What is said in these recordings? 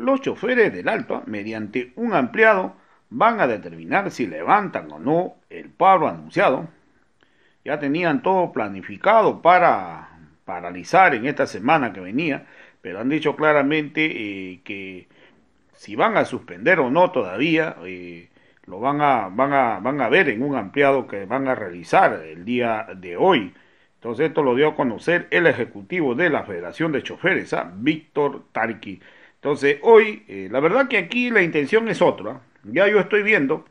los choferes del Alto, mediante un ampliado, van a determinar si levantan o no el paro anunciado. Ya tenían todo planificado para paralizar en esta semana que venía, pero han dicho claramente eh, que si van a suspender o no todavía, eh, lo van a, ver en un ampliado que van a realizar el día de hoy. Entonces esto lo dio a conocer el ejecutivo de la Federación de Choferes, ¿ah? Víctor Tarqui. Entonces, hoy, eh, la verdad que aquí la intención es otra. Ya yo estoy viendo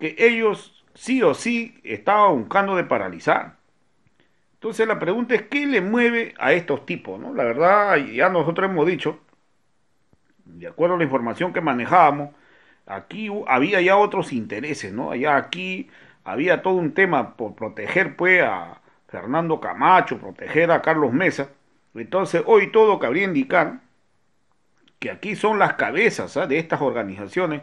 que ellos sí o sí estaban buscando de paralizar. Entonces la pregunta es, ¿qué le mueve a estos tipos? ¿no? La verdad, ya nosotros hemos dicho, de acuerdo a la información que manejábamos, aquí había ya otros intereses, ¿no? Allá aquí había todo un tema por proteger pues a Fernando Camacho, proteger a Carlos Mesa. Entonces hoy todo cabría indicar que aquí son las cabezas ¿ah? de estas organizaciones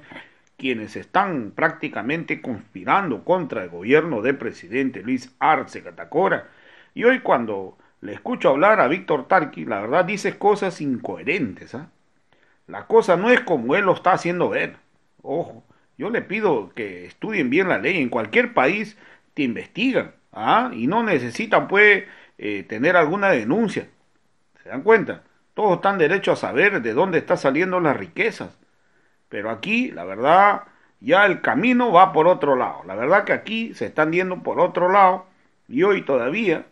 quienes están prácticamente conspirando contra el gobierno del presidente Luis Arce Catacora. Y hoy cuando le escucho hablar a Víctor Tarqui, la verdad dice cosas incoherentes. ¿ah? La cosa no es como él lo está haciendo ver. Ojo, yo le pido que estudien bien la ley. En cualquier país te investigan ¿ah? y no necesitan pues eh, tener alguna denuncia. ¿Se dan cuenta? Todos están derecho a saber de dónde están saliendo las riquezas. Pero aquí, la verdad, ya el camino va por otro lado. La verdad que aquí se están yendo por otro lado y hoy todavía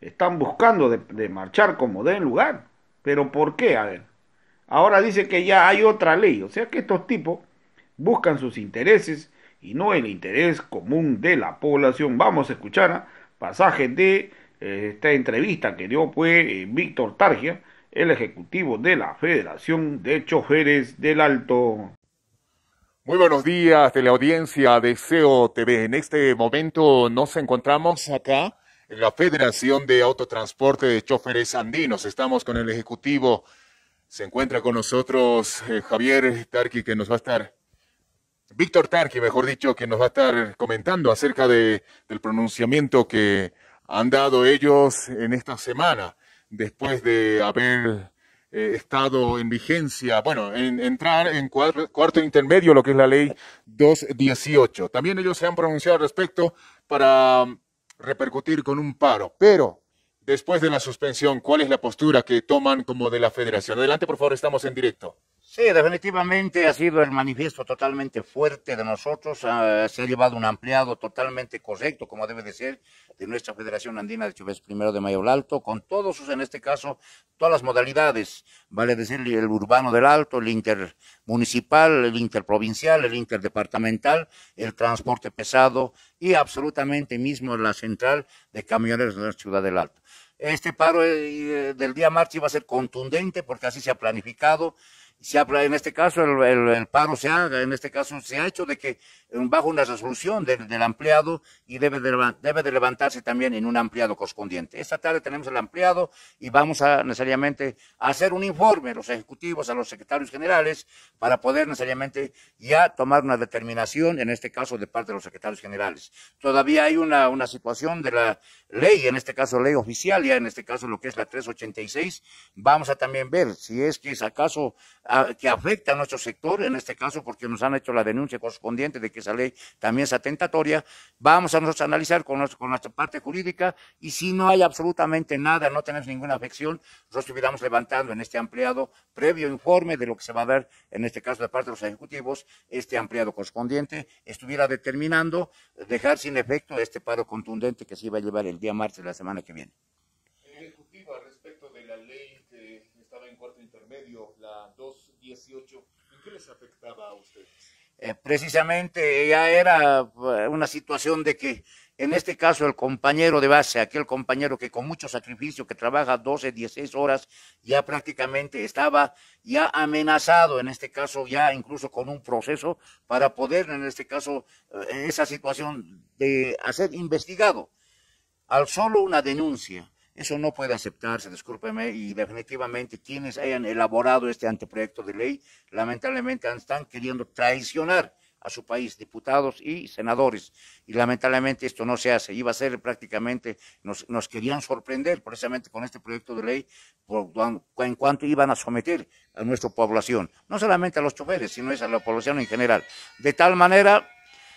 están buscando de, marchar como den lugar. Pero ¿por qué? A ver. Ahora dice que ya hay otra ley. O sea que estos tipos buscan sus intereses y no el interés común de la población. Vamos a escuchar ¿ah? pasajes de eh, esta entrevista que dio pues eh, Víctor Targia el Ejecutivo de la Federación de Choferes del Alto. Muy buenos días de la audiencia de COTV, TV. En este momento nos encontramos acá en la Federación de Autotransporte de Choferes Andinos. Estamos con el Ejecutivo. Se encuentra con nosotros eh, Javier Tarqui, que nos va a estar Víctor Tarqui, mejor dicho, que nos va a estar comentando acerca de, del pronunciamiento que han dado ellos en esta semana después de haber eh, estado en vigencia, bueno, entrar en cuarto intermedio, lo que es la ley 218. También ellos se han pronunciado al respecto para um, repercutir con un paro, pero después de la suspensión, ¿cuál es la postura que toman como de la federación? Adelante, por favor, estamos en directo. Sí, definitivamente ha sido el manifiesto totalmente fuerte de nosotros. se ha llevado un ampliado totalmente correcto, como debe de ser, de nuestra Federación Andina de Chubés Primero de Mayo Alto, con todos sus, en este caso, todas las modalidades, vale decir, el urbano del Alto, el intermunicipal, el interprovincial, el interdepartamental, el transporte pesado y absolutamente mismo la central de camiones de la Ciudad del Alto. Este paro eh, del día martes iba a ser contundente porque así se ha planificado se habla, en este caso, el, el, el, paro se haga, en este caso se ha hecho de que bajo una resolución del, ampliado y debe de, levantarse también en un ampliado correspondiente. Esta tarde tenemos el ampliado y vamos a necesariamente hacer un informe a los ejecutivos, a los secretarios generales, para poder necesariamente ya tomar una determinación, en este caso de parte de los secretarios generales. Todavía hay una, situación de la ley, en este caso ley oficial, ya en este caso lo que es la 386, vamos a también ver si es que es acaso ah, que afecta a nuestro sector, en este caso porque nos han hecho la denuncia correspondiente de que esa ley también es atentatoria, vamos a nosotros analizar con, nuestra parte jurídica y si no hay absolutamente nada, no tenemos ninguna afección, nosotros estuviéramos levantando en este ampliado previo informe de lo que se va a ver, en este caso de parte de los ejecutivos, este ampliado correspondiente, estuviera determinando dejar sin efecto este paro contundente que se iba a llevar el día martes de la semana que viene. respecto de la ley que estaba en cuarto intermedio, la 218, ¿en qué les afectaba a ustedes? Eh, precisamente ya era eh, una situación de que en este caso, el compañero de base, aquel compañero que con mucho sacrificio, que trabaja 12, 16 horas, ya prácticamente estaba ya amenazado, en este caso ya incluso con un proceso para poder, en este caso, en eh, esa situación de hacer investigado. Al solo una denuncia, eso no puede aceptarse, discúlpeme, y definitivamente quienes hayan elaborado este anteproyecto de ley, lamentablemente están queriendo traicionar a su país, diputados y senadores. Y lamentablemente esto no se hace. Iba a ser prácticamente, nos, querían sorprender precisamente con este proyecto de ley en cuanto iban a someter a nuestra población, no solamente a los choferes, sino a la población en general. De tal manera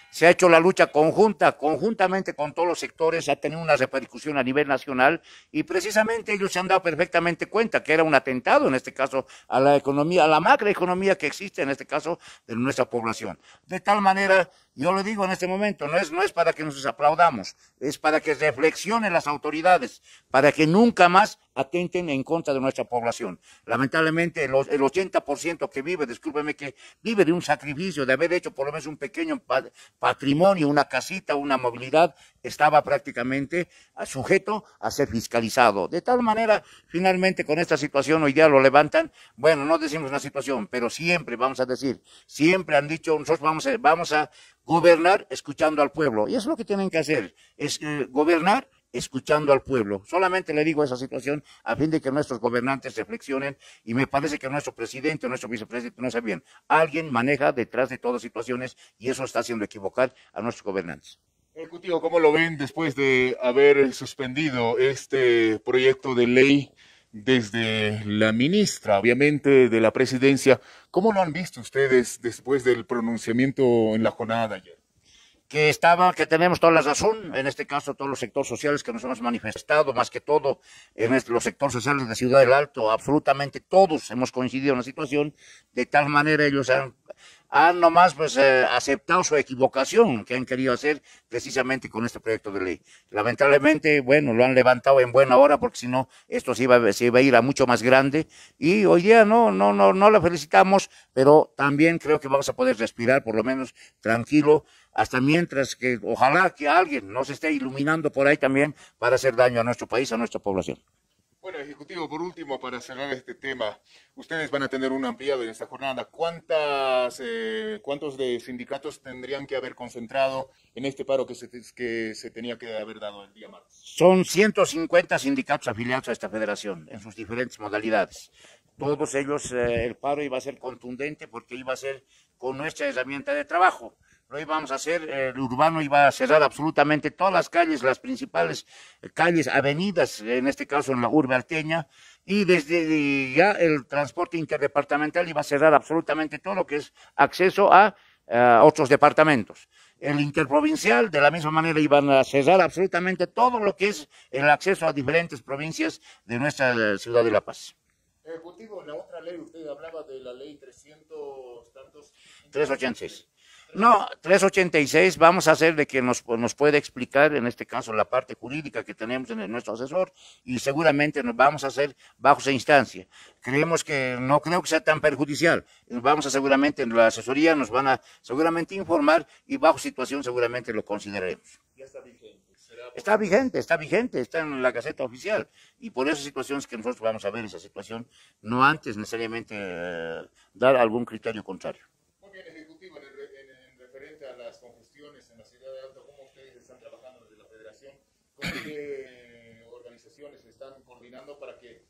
se ha hecho la lucha conjunta, conjuntamente con todos los sectores, se ha tenido una repercusión a nivel nacional y precisamente ellos se han dado perfectamente cuenta que era un atentado, en este caso, a la economía, a la macroeconomía que existe, en este caso, de nuestra población. De tal manera yo lo digo en este momento, no es, no es para que nos aplaudamos, es para que reflexionen las autoridades, para que nunca más atenten en contra de nuestra población. Lamentablemente, el, 80% que vive, discúlpeme, que vive de un sacrificio, de haber hecho por lo menos un pequeño patrimonio, una casita, una movilidad, estaba prácticamente sujeto a ser fiscalizado. De tal manera, finalmente con esta situación hoy día lo levantan. Bueno, no decimos una situación, pero siempre vamos a decir, siempre han dicho, nosotros vamos a gobernar escuchando al pueblo. Y eso es lo que tienen que hacer, es eh, gobernar escuchando al pueblo. Solamente le digo esa situación a fin de que nuestros gobernantes reflexionen y me parece que nuestro presidente, nuestro vicepresidente no sabe bien. Alguien maneja detrás de todas situaciones y eso está haciendo equivocar a nuestros gobernantes. Ejecutivo, ¿cómo lo ven después de haber suspendido este proyecto de ley desde la ministra, obviamente, de la presidencia. ¿Cómo lo han visto ustedes después del pronunciamiento en la jornada ayer? Que estaba, que tenemos toda la razón, en este caso todos los sectores sociales que nos hemos manifestado, más que todo en este, los sectores sociales de Ciudad del Alto, absolutamente todos hemos coincidido en la situación, de tal manera ellos han han nomás pues eh, aceptado su equivocación que han querido hacer precisamente con este proyecto de ley. Lamentablemente, bueno, lo han levantado en buena hora porque si no, esto se iba, a ir a mucho más grande y hoy día no, no, no, no la felicitamos, pero también creo que vamos a poder respirar por lo menos tranquilo hasta mientras que ojalá que alguien nos esté iluminando por ahí también para hacer daño a nuestro país, a nuestra población. Bueno, Ejecutivo, por último, para cerrar este tema, ustedes van a tener un ampliado en esta jornada. ¿Cuántas, eh, ¿Cuántos de sindicatos tendrían que haber concentrado en este paro que se, que se tenía que haber dado el día martes? Son 150 sindicatos afiliados a esta federación en sus diferentes modalidades. Todos ellos, eh, el paro iba a ser contundente porque iba a ser con nuestra herramienta de trabajo lo íbamos a hacer, eh, el urbano iba a cerrar absolutamente todas las calles, las principales eh, calles, avenidas, en este caso en la urbe alteña, y desde eh, ya el transporte interdepartamental iba a cerrar absolutamente todo lo que es acceso a, otros departamentos. El interprovincial, de la misma manera, iban a cerrar absolutamente todo lo que es el acceso a diferentes provincias de nuestra ciudad de La Paz. Ejecutivo, la otra ley, usted hablaba de la ley 386. No, 386 vamos a hacer de que nos, nos puede explicar en este caso la parte jurídica que tenemos en nuestro asesor y seguramente nos vamos a hacer bajo esa instancia. Creemos que no creo que sea tan perjudicial. Vamos a seguramente en la asesoría nos van a seguramente informar y bajo situación seguramente lo consideraremos. está vigente. Está vigente, está vigente, está en la caseta Oficial. Y por esas situaciones que nosotros vamos a ver, esa situación, no antes necesariamente eh, dar algún criterio contrario. organizaciones están coordinando para que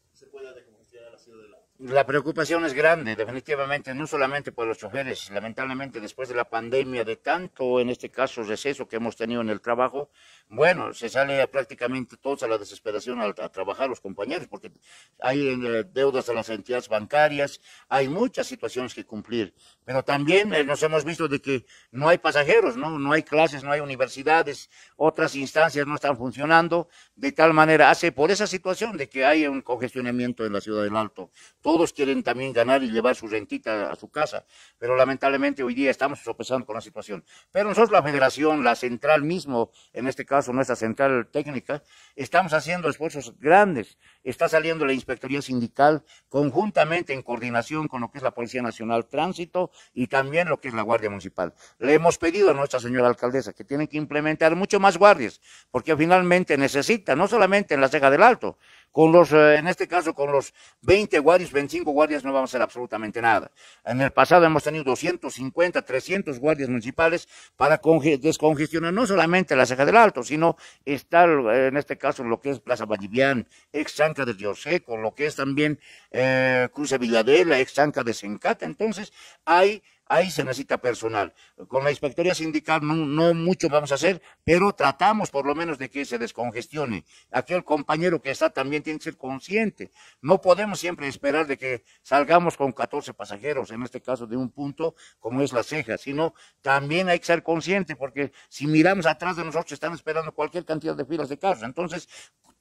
la preocupación es grande, definitivamente, no solamente por los choferes, lamentablemente después de la pandemia, de tanto, en este caso, receso que hemos tenido en el trabajo, bueno, se sale prácticamente todos a la desesperación a, trabajar los compañeros, porque hay eh, deudas a las entidades bancarias, hay muchas situaciones que cumplir, pero también eh, nos hemos visto de que no hay pasajeros, ¿no? no hay clases, no hay universidades, otras instancias no están funcionando, de tal manera hace por esa situación de que hay un congestionamiento de la ciudad del Alto. Todos quieren también ganar y llevar su rentita a su casa, pero lamentablemente hoy día estamos sopesando con la situación. Pero nosotros la federación, la central mismo, en este caso nuestra central técnica, estamos haciendo esfuerzos grandes. Está saliendo la Inspectoría Sindical conjuntamente en coordinación con lo que es la Policía Nacional Tránsito y también lo que es la Guardia Municipal. Le hemos pedido a nuestra señora alcaldesa que tienen que implementar mucho más guardias, porque finalmente necesita, no solamente en la ceja del Alto, con los, eh, en este caso, con los 20 guardias, 25 guardias, no vamos a hacer absolutamente nada. En el pasado hemos tenido 250, 300 guardias municipales para descongestionar no solamente la Ceja del Alto, sino estar, eh, en este caso, lo que es Plaza Vallivian, ex de Diosé, con lo que es también eh, Cruz de Villadela, ex de Sencata. Entonces, hay ahí se necesita personal. Con la inspectoría sindical no, mucho vamos a hacer, pero tratamos por lo menos de que se descongestione. Aquel compañero que está también tiene que ser consciente. No podemos siempre esperar de que salgamos con 14 pasajeros, en este caso de un punto como es la ceja, sino también hay que ser consciente porque si miramos atrás de nosotros están esperando cualquier cantidad de filas de carros. Entonces,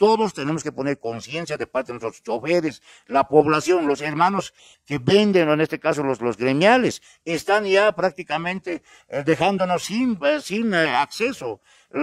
todos tenemos que poner conciencia de parte de nuestros choferes, la población, los hermanos que venden, en este caso los, los gremiales, están ya prácticamente eh, dejándonos sin, pues, sin eh, acceso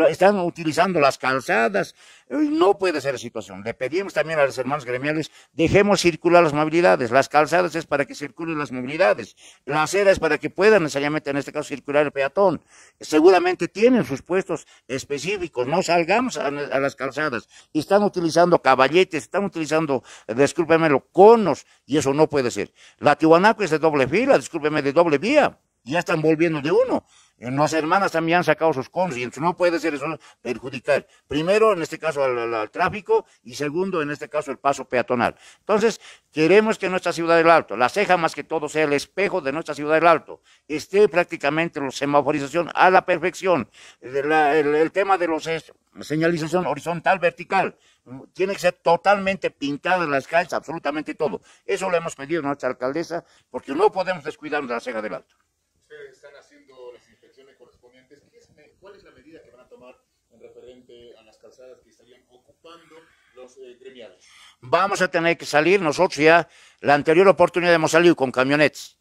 están utilizando las calzadas. No puede ser la situación. Le pedimos también a los hermanos gremiales, dejemos circular las movilidades. Las calzadas es para que circulen las movilidades. La acera es para que puedan necesariamente, en este caso, circular el peatón. Seguramente tienen sus puestos específicos. No salgamos a, las calzadas. Están utilizando caballetes, están utilizando, eh, los conos, y eso no puede ser. La Tijuanaco es de doble fila, discúlpeme, de doble vía ya están volviendo de uno. Las eh, hermanas también han sacado sus conscientes. No puede ser eso perjudicar. Primero, en este caso, al, tráfico y segundo, en este caso, el paso peatonal. Entonces, queremos que nuestra ciudad del Alto, la ceja más que todo sea el espejo de nuestra ciudad del Alto, esté prácticamente la semaforización a la perfección. el, tema de los señalización horizontal, vertical. Tiene que ser totalmente pintada las calles, absolutamente todo. Eso lo hemos pedido a nuestra alcaldesa porque no podemos descuidarnos de la ceja del Alto están haciendo las inspecciones correspondientes, es, ¿cuál es la medida que van a tomar en referente a las calzadas que estarían ocupando los eh, gremiales? Vamos a tener que salir, nosotros ya, la anterior oportunidad hemos salido con camionetes.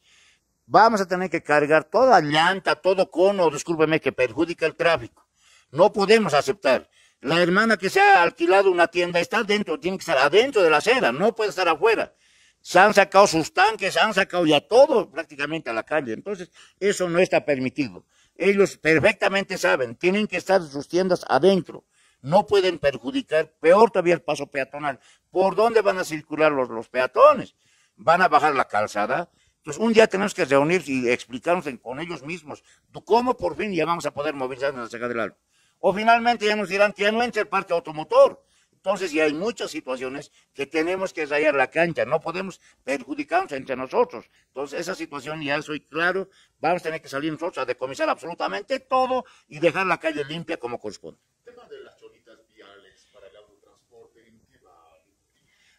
Vamos a tener que cargar toda llanta, todo cono, discúlpeme, que perjudica el tráfico. No podemos aceptar. La hermana que se ha alquilado una tienda está dentro, tiene que estar adentro de la acera, no puede estar afuera se han sacado sus tanques, se han sacado ya todo prácticamente a la calle. Entonces, eso no está permitido. Ellos perfectamente saben, tienen que estar sus tiendas adentro. No pueden perjudicar, peor todavía el paso peatonal. ¿Por dónde van a circular los, peatones? Van a bajar la calzada. Entonces, pues un día tenemos que reunirnos y explicarnos con ellos mismos cómo por fin ya vamos a poder movilizarnos hacia Alba. O finalmente ya nos dirán que ya no entra el parque automotor entonces, ya hay muchas situaciones que tenemos que rayar la cancha, no podemos perjudicarnos entre nosotros. Entonces, esa situación ya soy claro, vamos a tener que salir nosotros a decomisar absolutamente todo y dejar la calle limpia como corresponde.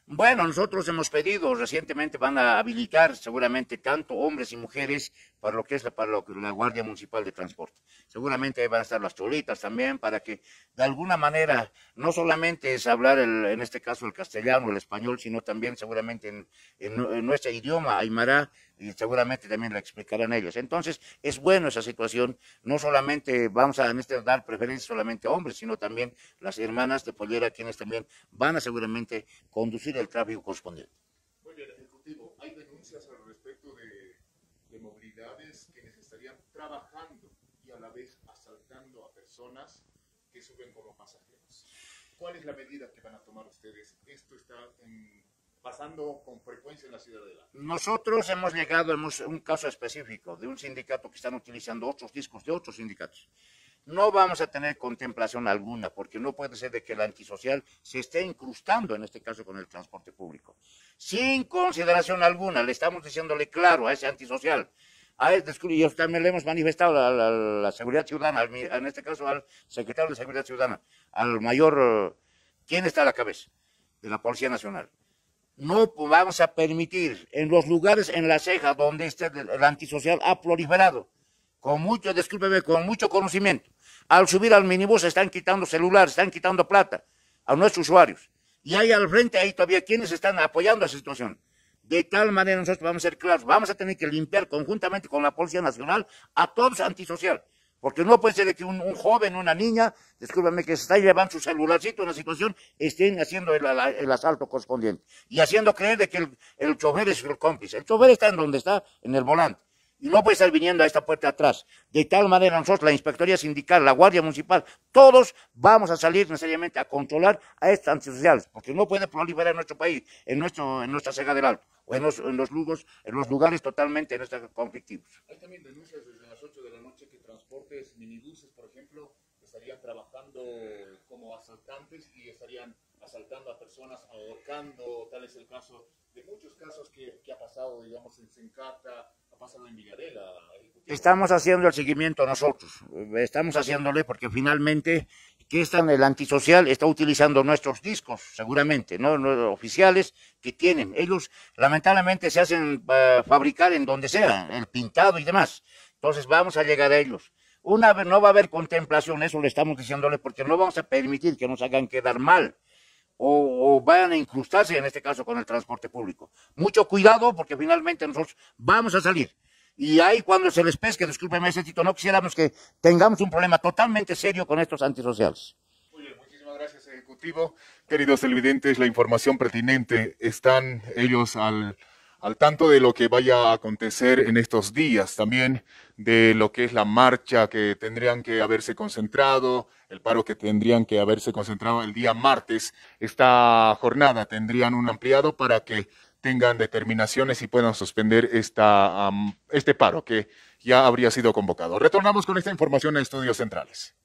Bueno, nosotros hemos pedido, recientemente van a habilitar seguramente tanto hombres y mujeres para lo que es la, Guardia Municipal de Transporte. Seguramente ahí van a estar las cholitas también para que de alguna manera no solamente es hablar en este caso el castellano, el español, sino también seguramente en nuestro idioma, Aymara, y seguramente también la explicarán ellos. Entonces, es bueno esa situación, no solamente vamos a dar preferencia solamente a hombres, sino también las hermanas de Pollera, quienes también van a seguramente conducir el tráfico correspondiente. Muy bien, Ejecutivo, hay denuncias al respecto de, movilidades que estarían trabajando y a la vez asaltando a personas que suben como pasajeros. ¿Cuál es la medida que van a tomar ustedes? ¿Esto está en pasando con frecuencia en la ciudadela. Nosotros hemos llegado a un caso específico de un sindicato que están utilizando otros discos de otros sindicatos. No vamos a tener contemplación alguna, porque no puede ser de que el antisocial se esté incrustando, en este caso con el transporte público. Sin consideración alguna, le estamos diciéndole claro a ese antisocial, a ah, y también le hemos manifestado a la, seguridad ciudadana, en este caso al secretario de Seguridad Ciudadana, al mayor, eh, ¿quién está a la cabeza? De la Policía Nacional no vamos a permitir en los lugares en la ceja donde este, el antisocial ha proliferado, con mucho, con mucho conocimiento. Al subir al minibús están quitando celulares, están quitando plata a nuestros usuarios. Y hay al frente, ahí todavía quienes están apoyando esa situación. De tal manera nosotros vamos a ser claros, vamos a tener que limpiar conjuntamente con la Policía Nacional a todos antisocial. Porque no puede ser que un, joven, una niña, discúlpame, que se está llevando su celularcito en la situación, estén haciendo el, asalto correspondiente. Y haciendo creer de que el, el chofer es el cómplice. El chofer está en donde está, en el volante. Y no puede estar viniendo a esta puerta atrás. De tal manera nosotros, la Inspectoría Sindical, la Guardia Municipal, todos vamos a salir necesariamente a controlar a estas antisociales. Porque no puede proliferar en nuestro país, en, nuestra Sega del Alto, o en los, en lugos, en los lugares totalmente conflictivos. Hay también denuncias de la noche que transportes minibuses, por ejemplo, estarían trabajando como asaltantes y estarían asaltando a personas, ahorcando, tal es el caso de muchos casos que, ha pasado, digamos, en Sencata, ha pasado en Villarela. Estamos haciendo el seguimiento nosotros, estamos haciéndole porque finalmente que están el antisocial está utilizando nuestros discos, seguramente, no los oficiales que tienen. Ellos lamentablemente se hacen eh, fabricar en donde sea, el pintado y demás. Entonces vamos a llegar a ellos. Una vez no va a haber contemplación, eso le estamos diciéndole, porque no vamos a permitir que nos hagan quedar mal o, vayan a incrustarse, en este caso, con el transporte público. Mucho cuidado, porque finalmente nosotros vamos a salir. Y ahí cuando se les pesque, discúlpeme ese tito, no quisiéramos que tengamos un problema totalmente serio con estos antisociales. Muy bien, muchísimas gracias, Ejecutivo. Queridos televidentes, la información pertinente están ellos al al tanto de lo que vaya a acontecer en estos días, también de lo que es la marcha que tendrían que haberse concentrado, el paro que tendrían que haberse concentrado el día martes. Esta jornada tendrían un ampliado para que tengan determinaciones y puedan suspender esta, este paro que ya habría sido convocado. Retornamos con esta información a Estudios Centrales.